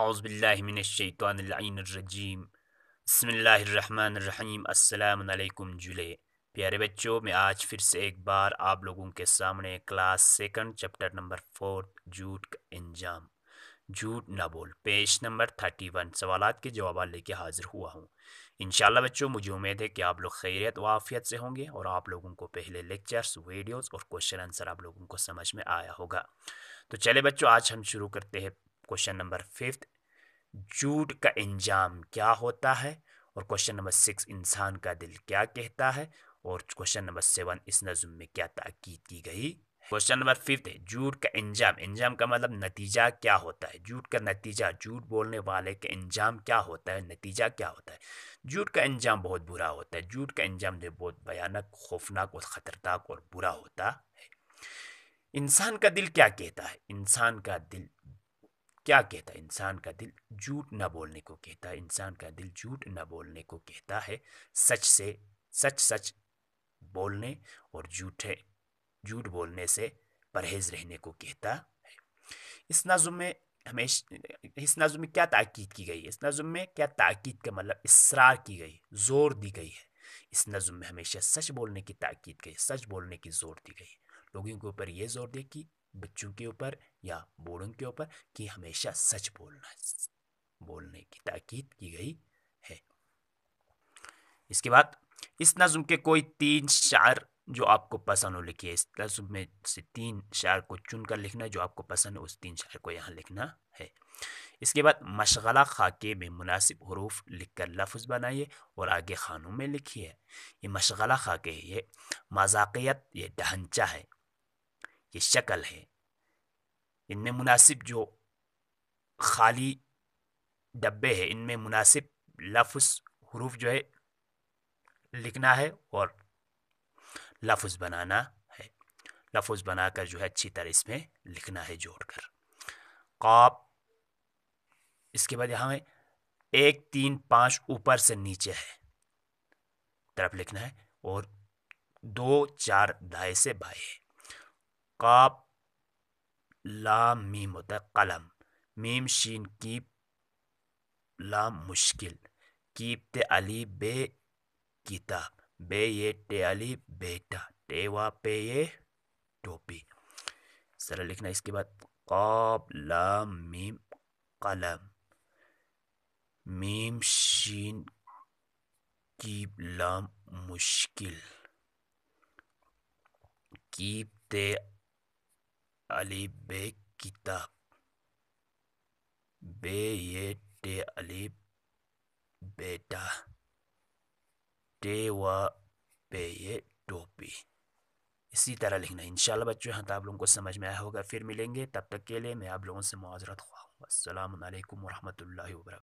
اعوذ باللہ من الشیطان العین الرجیم بسم اللہ الرحمن الرحیم السلام علیکم جلے پیارے بچوں میں آج پھر سے ایک بار آپ لوگوں کے سامنے class second chapter number fourth جھوٹ کا انجام جھوٹ بول پیش نمبر تھرٹی ون سوالات کے جوابات لے کے حاضر ہوا ہوں انشاءاللہ بچوں مجھے امید ہے کہ آپ لوگ خیریت و آفیت سے ہوں گے اور آپ لوگوں کو پہلے لیکچرز ویڈیوز اور کوشچن آنسر آپ لوگوں کو سمجھ میں آیا ہوگا تو چلے بچوں آج ہم شروع کرتے ہیں نمبر ففتھ جوٹ کا انجام کیا ہوتا ہے اور کوشچن نمبر سکس انسان کا دل کیا کہتا ہے اور کوشچن نمبر سیون اس نظم میں کیا تاکید کی گئی کوشچن نمبر ففتھ ہے جھوٹ کا انجام انجام کا مطلب نتیجہ کیا ہوتا ہے جھوٹ کا نتیجہ جھوٹ بولنے والے کا انجام کیا ہوتا ہے نتیجہ کیا ہوتا ہے جھوٹ کا انجام بہت برا ہوتا ہے جھوٹ کا انجام جو بہت بھیانک خوفناک اور خطرناک اور برا ہوتا ہے انسان کا دل کیا کہتا ہے انسان کا دل کیا کہتا ہے انسان کا دل جھوٹ نہ بولنے کو کہتا ہے انسان کا دل جھوٹ نہ بولنے کو کہتا ہے سچ سے سچ سچ بولنے اور جھوٹے جھوٹ بولنے سے پرہیز رہنے کو کہتا ہے اس نظم میں ہمیشہ اس نظم میں کیا تاکید کی گئی ہے اس نظم میں کیا تاکید کا مطلب اصرار کی گئی زور دی گئی ہے اس نظم میں ہمیشہ سچ بولنے کی تاکید گئی سچ بولنے کی زور دی گئی لوگوں کے اوپر یہ زور دے کہ بچوں کے اوپر یا بوڑھوں کے اوپر کہ ہمیشہ سچ بولنا بولنے کی تاکید کی گئی ہے اس کے بعد اس نظم کے کوئی تین شعر جو آپ کو پسند ہو لکھیے اس نظم میں سے تین شعر کو چن کر لکھنا جو آپ کو پسند ہے اس تین شعر کو یہاں لکھنا ہے اس کے بعد مشغلہ خاکے میں مناسب حروف لکھ کر لفظ بنائیے اور آگے خانوں میں لکھیے یہ مشغلہ خاکے ہے یہ مذاقیت یہ ڈھانچہ ہے یہ شکل ہے ان میں مناسب جو خالی ڈبے ہے ان میں مناسب لفظ حروف جو ہے لکھنا ہے اور لفظ بنانا ہے لفظ بنا کر جو ہے اچھی طرح اس میں لکھنا ہے جوڑ کر قاب اس کے بعد یہاں میں ایک تین پانچ اوپر سے نیچے ہے طرف لکھنا ہے اور دو چار دائیں سے بائیں ہے قاب لام میم ہوتا ہے قلم میم شین کیپ لام مشکل کیپ تے علی بے کتاب بے یہ تے علی بیٹا تے وا پے یہ ٹوپی سر لکھنا اس کے بعد قاب لام میم قلم میم شین کیپ لام مشکل کیپ تے علی بے کتاب بے علی اسی طرح لکھنا ہے ان ہاں تو آپ لوگوں کو سمجھ میں آیا ہوگا پھر ملیں گے تب تک کے لیے میں آپ لوگوں سے معذرت خواہ ہوں السلام علیکم ورحمۃ اللہ وبرکاتہ